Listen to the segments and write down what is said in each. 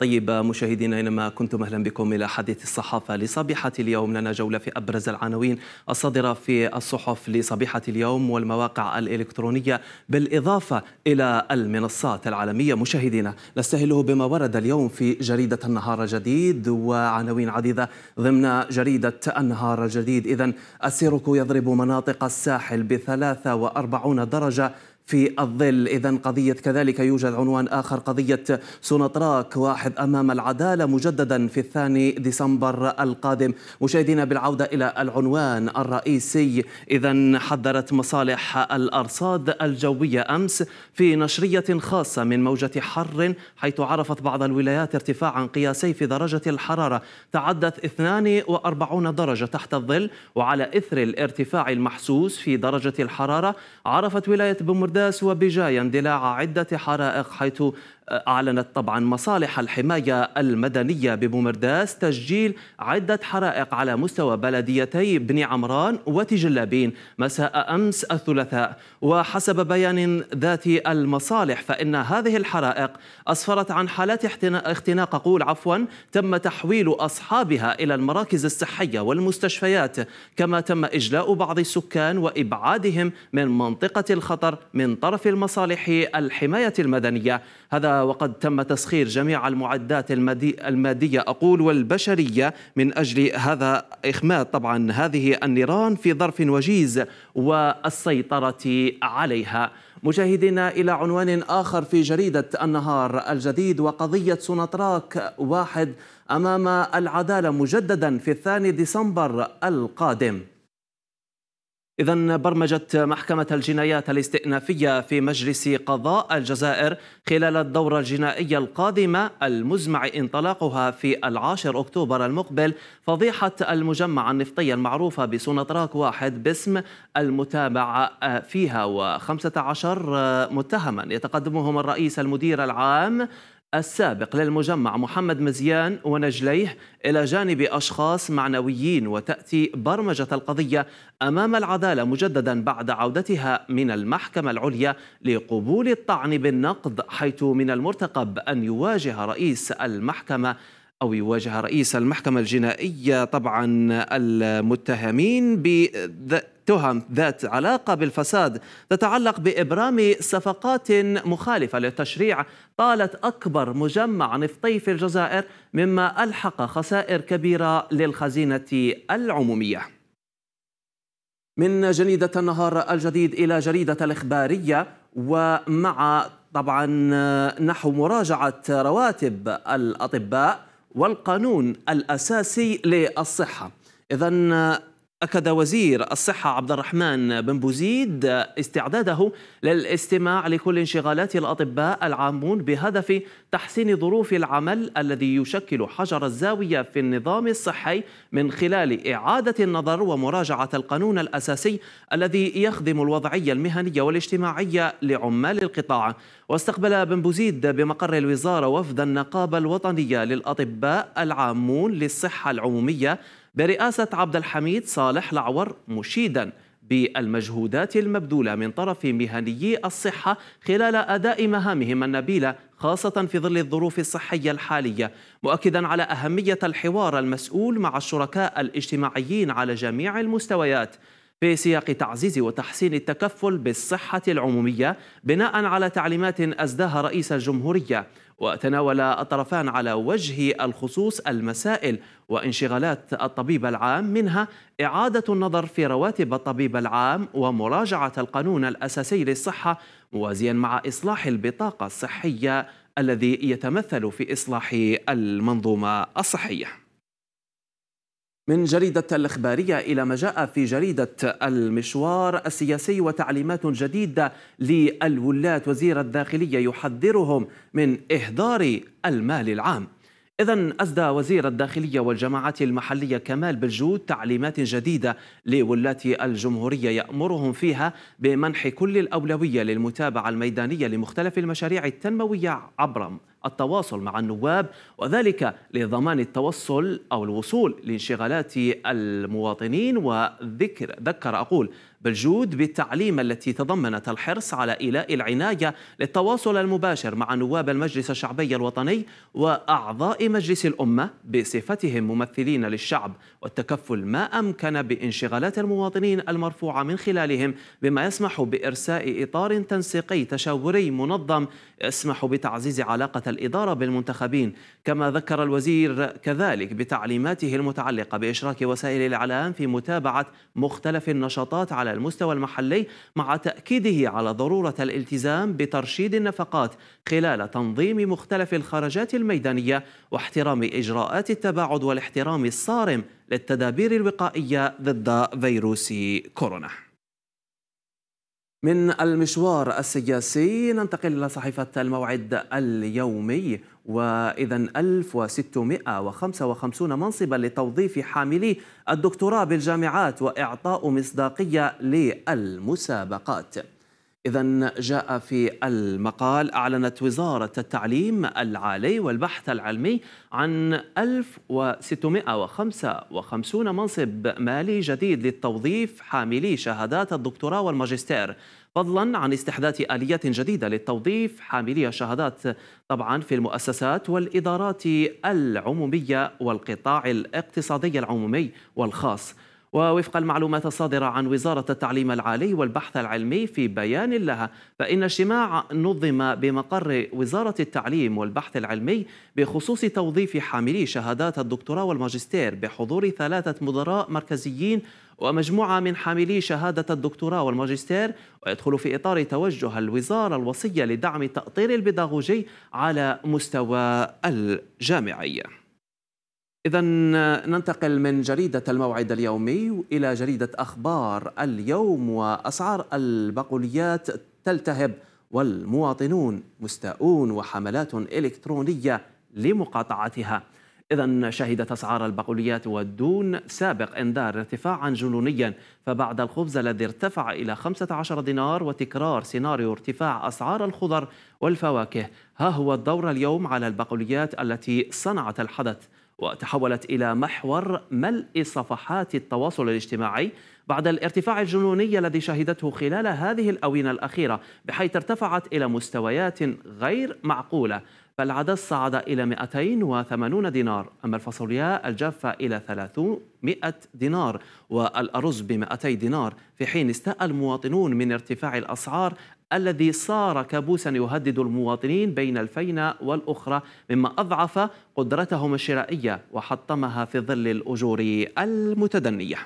طيب مشاهدينا اينما كنتم اهلا بكم الى حديث الصحافه لصبيحه اليوم لنا جوله في ابرز العناوين الصادره في الصحف لصبيحه اليوم والمواقع الالكترونيه بالاضافه الى المنصات العالميه مشاهدينا نستهله بما ورد اليوم في جريده النهار الجديد وعناوين عديده ضمن جريده النهار الجديد اذا السيرك يضرب مناطق الساحل ب 43 درجه في الظل إذا قضية كذلك يوجد عنوان آخر قضية سوناتراك واحد أمام العدالة مجددا في الثاني ديسمبر القادم مشاهدينا بالعودة إلى العنوان الرئيسي إذا حذرت مصالح الأرصاد الجوية أمس في نشرية خاصة من موجة حر حيث عرفت بعض الولايات ارتفاعا قياسي في درجة الحرارة تعدت 42 درجة تحت الظل وعلى إثر الارتفاع المحسوس في درجة الحرارة عرفت ولاية بومردان الأحداث وبجاي اندلاع عدة حرائق حيث أه، أعلنت طبعا مصالح الحماية المدنية ببومرداس تسجيل عدة حرائق على مستوى بلديتي بني عمران وتجلابين مساء أمس الثلاثاء وحسب بيان ذات المصالح فإن هذه الحرائق أسفرت عن حالات اختناق قول عفوا تم تحويل أصحابها إلى المراكز الصحية والمستشفيات كما تم إجلاء بعض السكان وإبعادهم من منطقة الخطر من طرف المصالح الحماية المدنية هذا وقد تم تسخير جميع المعدات المادية أقول والبشرية من أجل هذا إخماد طبعا هذه النيران في ظرف وجيز والسيطرة عليها مشاهدينا إلى عنوان آخر في جريدة النهار الجديد وقضية سوناتراك واحد أمام العدالة مجددا في الثاني ديسمبر القادم إذا برمجت محكمة الجنايات الاستئنافية في مجلس قضاء الجزائر خلال الدورة الجنائية القادمة المزمع انطلاقها في العاشر أكتوبر المقبل فضيحة المجمع النفطي المعروفة بسونطراك واحد باسم المتابعة فيها و15 متهما يتقدمهم الرئيس المدير العام السابق للمجمع محمد مزيان ونجليه إلى جانب أشخاص معنويين وتأتي برمجة القضية أمام العدالة مجددا بعد عودتها من المحكمة العليا لقبول الطعن بالنقد حيث من المرتقب أن يواجه رئيس المحكمة أو يواجه رئيس المحكمة الجنائية طبعا المتهمين بتهم ذات علاقة بالفساد تتعلق بإبرام صفقات مخالفة للتشريع طالت أكبر مجمع نفطي في الجزائر مما ألحق خسائر كبيرة للخزينة العمومية من جريدة النهار الجديد إلى جريدة الإخبارية ومع طبعا نحو مراجعة رواتب الأطباء والقانون الأساسي للصحة إذا أكد وزير الصحة عبد الرحمن بن بوزيد استعداده للاستماع لكل انشغالات الأطباء العامون بهدف تحسين ظروف العمل الذي يشكل حجر الزاوية في النظام الصحي من خلال إعادة النظر ومراجعة القانون الأساسي الذي يخدم الوضعية المهنية والاجتماعية لعمال القطاع واستقبل بن بوزيد بمقر الوزارة وفد النقابة الوطنية للأطباء العامون للصحة العمومية برئاسة عبد الحميد صالح لعور مشيدا بالمجهودات المبذولة من طرف مهنيي الصحة خلال أداء مهامهم النبيلة خاصة في ظل الظروف الصحية الحالية مؤكدا على أهمية الحوار المسؤول مع الشركاء الاجتماعيين على جميع المستويات في سياق تعزيز وتحسين التكفل بالصحة العمومية بناء على تعليمات أسداها رئيس الجمهورية وتناول الطرفان على وجه الخصوص المسائل وانشغالات الطبيب العام منها إعادة النظر في رواتب الطبيب العام ومراجعة القانون الأساسي للصحة موازيا مع إصلاح البطاقة الصحية الذي يتمثل في إصلاح المنظومة الصحية من جريدة الإخبارية إلى ما جاء في جريدة المشوار السياسي وتعليمات جديدة للولاة وزير الداخلية يحذرهم من إهدار المال العام إذا أسدى وزير الداخلية والجماعات المحلية كمال بالجود تعليمات جديدة لولاة الجمهورية يأمرهم فيها بمنح كل الأولوية للمتابعة الميدانية لمختلف المشاريع التنموية عبر التواصل مع النواب وذلك لضمان التوصل أو الوصول لانشغالات المواطنين وذكر ذكر أقول بالجود بالتعليم التي تضمنت الحرص على إيلاء العناية للتواصل المباشر مع نواب المجلس الشعبي الوطني وأعضاء مجلس الأمة بصفتهم ممثلين للشعب والتكفل ما أمكن بانشغالات المواطنين المرفوعة من خلالهم بما يسمح بإرساء إطار تنسيقي تشاوري منظم يسمح بتعزيز علاقة الإدارة بالمنتخبين كما ذكر الوزير كذلك بتعليماته المتعلقة بإشراك وسائل الإعلام في متابعة مختلف النشاطات على المستوى المحلي مع تأكيده على ضرورة الالتزام بترشيد النفقات خلال تنظيم مختلف الخرجات الميدانية واحترام إجراءات التباعد والاحترام الصارم للتدابير الوقائية ضد فيروس كورونا من المشوار السياسي ننتقل إلى صحيفة الموعد اليومي وإذا 1655 منصبا لتوظيف حاملي الدكتوراه بالجامعات وإعطاء مصداقية للمسابقات إذا جاء في المقال أعلنت وزارة التعليم العالي والبحث العلمي عن 1655 منصب مالي جديد للتوظيف حاملي شهادات الدكتوراه والماجستير فضلا عن استحداث آليات جديدة للتوظيف حاملي شهادات طبعا في المؤسسات والإدارات العمومية والقطاع الاقتصادي العمومي والخاص ووفق المعلومات الصادرة عن وزارة التعليم العالي والبحث العلمي في بيان لها فإن اجتماع نظم بمقر وزارة التعليم والبحث العلمي بخصوص توظيف حاملي شهادات الدكتوراه والماجستير بحضور ثلاثة مدراء مركزيين ومجموعة من حاملي شهادة الدكتوراه والماجستير ويدخل في إطار توجه الوزارة الوصية لدعم التأطير البداغوجي على مستوى الجامعي إذا ننتقل من جريدة الموعد اليومي إلى جريدة أخبار اليوم وأسعار البقوليات تلتهب والمواطنون مستاؤون وحملات إلكترونية لمقاطعتها إذا شهدت أسعار البقوليات والدون سابق إنذار ارتفاعا جنونيا فبعد الخبز الذي ارتفع إلى 15 دينار وتكرار سيناريو ارتفاع أسعار الخضر والفواكه ها هو الدور اليوم على البقوليات التي صنعت الحدث وتحولت إلى محور ملء صفحات التواصل الاجتماعي بعد الارتفاع الجنوني الذي شهدته خلال هذه الأونة الأخيرة بحيث ارتفعت إلى مستويات غير معقولة فالعدس صعد إلى 280 دينار أما الفاصولياء الجافة إلى 300 دينار والأرز ب 200 دينار في حين استاء المواطنون من ارتفاع الأسعار الذي صار كابوسا يهدد المواطنين بين الفينة والأخرى مما أضعف قدرتهم الشرائية وحطمها في ظل الأجور المتدنية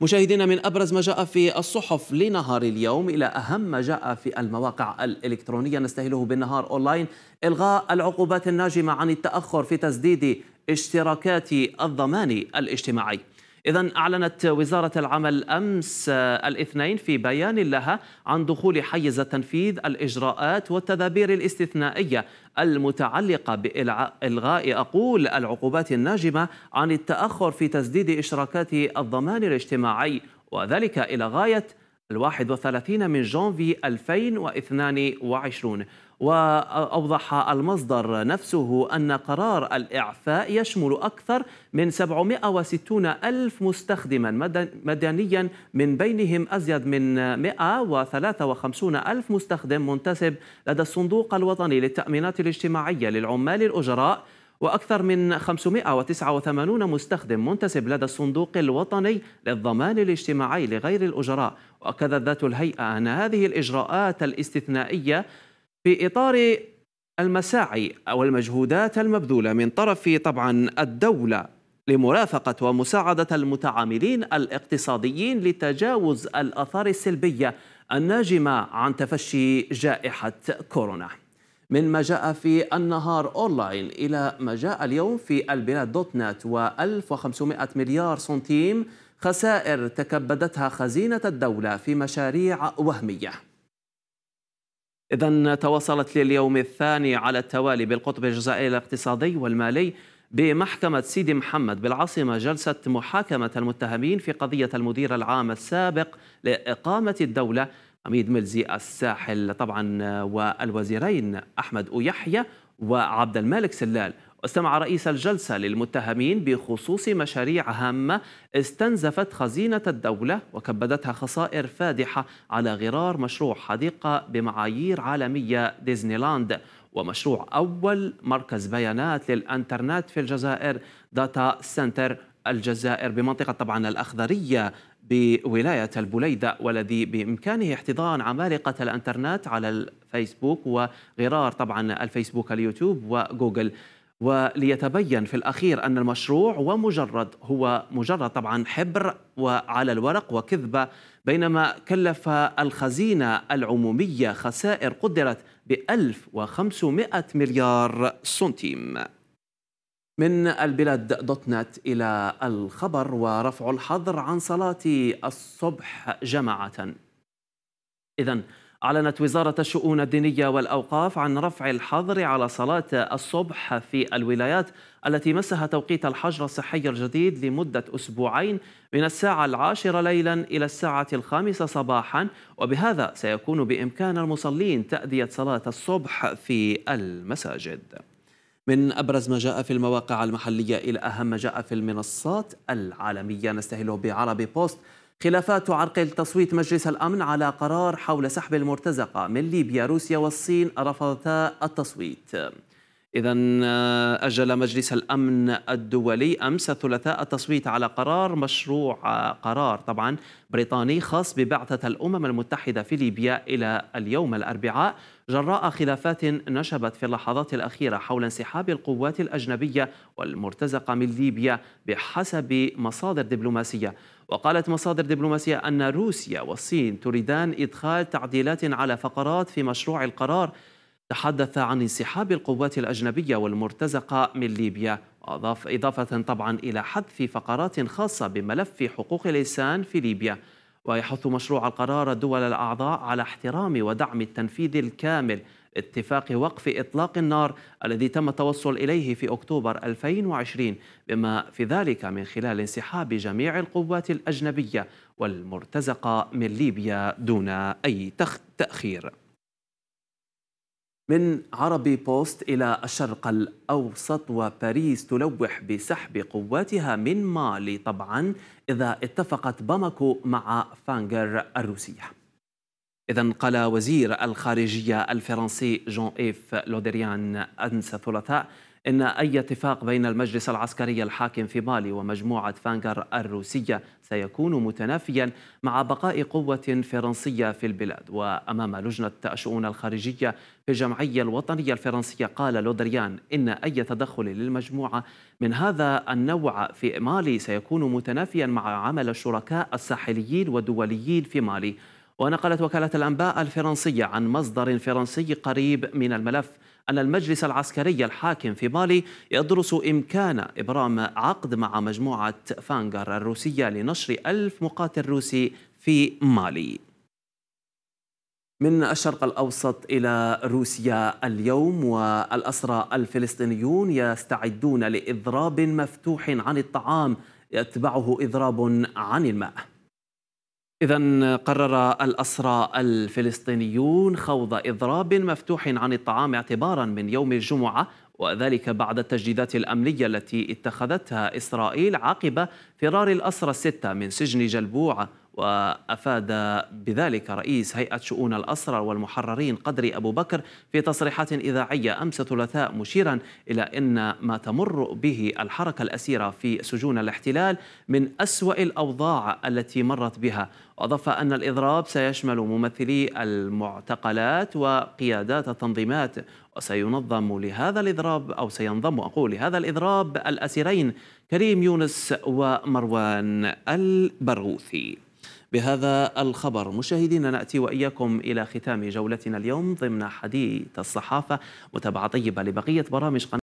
مشاهدينا من أبرز ما جاء في الصحف لنهار اليوم إلى أهم ما جاء في المواقع الإلكترونية نستهله بالنهار أونلاين إلغاء العقوبات الناجمة عن التأخر في تسديد اشتراكات الضمان الاجتماعي إذا أعلنت وزارة العمل أمس آه، الاثنين في بيان لها عن دخول حيز التنفيذ الإجراءات والتدابير الاستثنائية المتعلقة بإلغاء أقول العقوبات الناجمة عن التأخر في تسديد إشراكات الضمان الاجتماعي وذلك إلى غاية الواحد وثلاثين من جانفي 2022 وأوضح المصدر نفسه أن قرار الإعفاء يشمل أكثر من 760 ألف مستخدما مدنيا من بينهم أزيد من 153 ألف مستخدم منتسب لدى الصندوق الوطني للتأمينات الاجتماعية للعمال الأجراء وأكثر من 589 مستخدم منتسب لدى الصندوق الوطني للضمان الاجتماعي لغير الأجراء وأكدت ذات الهيئة أن هذه الإجراءات الاستثنائية في إطار المساعي أو المجهودات المبذولة من طرف طبعا الدولة لمرافقة ومساعدة المتعاملين الاقتصاديين لتجاوز الأثار السلبية الناجمة عن تفشي جائحة كورونا من ما جاء في النهار أونلاين إلى ما جاء اليوم في البلاد دوت نت و1500 مليار سنتيم خسائر تكبدتها خزينة الدولة في مشاريع وهمية إذا تواصلت لليوم الثاني على التوالي بالقطب الجزائري الاقتصادي والمالي بمحكمة سيدي محمد بالعاصمة جلسة محاكمة المتهمين في قضية المدير العام السابق لإقامة الدولة عميد ملزي الساحل طبعا والوزيرين أحمد أويحيى وعبد الملك سلال واستمع رئيس الجلسة للمتهمين بخصوص مشاريع هامة استنزفت خزينة الدولة وكبدتها خسائر فادحة على غرار مشروع حديقة بمعايير عالمية ديزني لاند ومشروع أول مركز بيانات للإنترنت في الجزائر داتا سنتر الجزائر بمنطقة طبعا الأخضرية بولاية البليدة والذي بإمكانه احتضان عمالقة الإنترنت على الفيسبوك وغرار طبعا الفيسبوك اليوتيوب وجوجل وليتبين في الأخير أن المشروع ومجرد هو مجرد طبعا حبر وعلى الورق وكذبة بينما كلف الخزينة العمومية خسائر قدرت ب 1500 مليار سنتيم من البلاد دوت نت إلى الخبر ورفع الحظر عن صلاة الصبح جماعة إذا أعلنت وزارة الشؤون الدينية والأوقاف عن رفع الحظر على صلاة الصبح في الولايات التي مسها توقيت الحجر الصحي الجديد لمدة أسبوعين من الساعة العاشرة ليلا إلى الساعة الخامسة صباحا وبهذا سيكون بإمكان المصلين تأدية صلاة الصبح في المساجد من أبرز ما جاء في المواقع المحلية إلى أهم ما جاء في المنصات العالمية نستهله بعربي بوست خلافات تعرقل تصويت مجلس الأمن على قرار حول سحب المرتزقة من ليبيا روسيا والصين رفضتا التصويت إذا آه، أجل مجلس الأمن الدولي أمس الثلاثاء التصويت على قرار مشروع آه، قرار طبعا بريطاني خاص ببعثة الأمم المتحدة في ليبيا إلى اليوم الأربعاء جراء خلافات نشبت في اللحظات الأخيرة حول انسحاب القوات الأجنبية والمرتزقة من ليبيا بحسب مصادر دبلوماسية وقالت مصادر دبلوماسية أن روسيا والصين تريدان إدخال تعديلات على فقرات في مشروع القرار تحدث عن انسحاب القوات الأجنبية والمرتزقة من ليبيا إضافة طبعا إلى حذف فقرات خاصة بملف حقوق الإنسان في ليبيا ويحث مشروع القرار الدول الأعضاء على احترام ودعم التنفيذ الكامل اتفاق وقف إطلاق النار الذي تم التوصل إليه في أكتوبر 2020 بما في ذلك من خلال انسحاب جميع القوات الأجنبية والمرتزقة من ليبيا دون أي تأخير من عربي بوست إلى الشرق الأوسط وباريس تلوح بسحب قواتها من مالي طبعا إذا اتفقت باماكو مع فانجر الروسية إذا قال وزير الخارجية الفرنسي جون إيف لودريان أنس الثلاثاء إن أي اتفاق بين المجلس العسكري الحاكم في مالي ومجموعة فانغر الروسية سيكون متنافيا مع بقاء قوة فرنسية في البلاد وأمام لجنة الشؤون الخارجية في الجمعية الوطنية الفرنسية قال لودريان إن أي تدخل للمجموعة من هذا النوع في مالي سيكون متنافيا مع عمل الشركاء الساحليين والدوليين في مالي ونقلت وكالة الأنباء الفرنسية عن مصدر فرنسي قريب من الملف أن المجلس العسكري الحاكم في مالي يدرس إمكان إبرام عقد مع مجموعة فانغر الروسية لنشر ألف مقاتل روسي في مالي من الشرق الأوسط إلى روسيا اليوم والأسرى الفلسطينيون يستعدون لإضراب مفتوح عن الطعام يتبعه إضراب عن الماء إذا قرر الأسرى الفلسطينيون خوض إضراب مفتوح عن الطعام اعتبارا من يوم الجمعة وذلك بعد التجديدات الأمنية التي اتخذتها إسرائيل عقب فرار الأسرى الستة من سجن جلبوع وأفاد بذلك رئيس هيئة شؤون الأسرى والمحررين قدري أبو بكر في تصريحات إذاعية أمس ثلاثاء مشيرا إلى أن ما تمر به الحركة الأسيرة في سجون الاحتلال من أسوأ الأوضاع التي مرت بها وأضاف أن الإضراب سيشمل ممثلي المعتقلات وقيادات التنظيمات وسينظم لهذا الإضراب أو سينضم أقول لهذا الإضراب الأسيرين كريم يونس ومروان البرغوثي بهذا الخبر مشاهدينا نأتي وإياكم إلى ختام جولتنا اليوم ضمن حديث الصحافة متابعة طيبة لبقية برامج قناة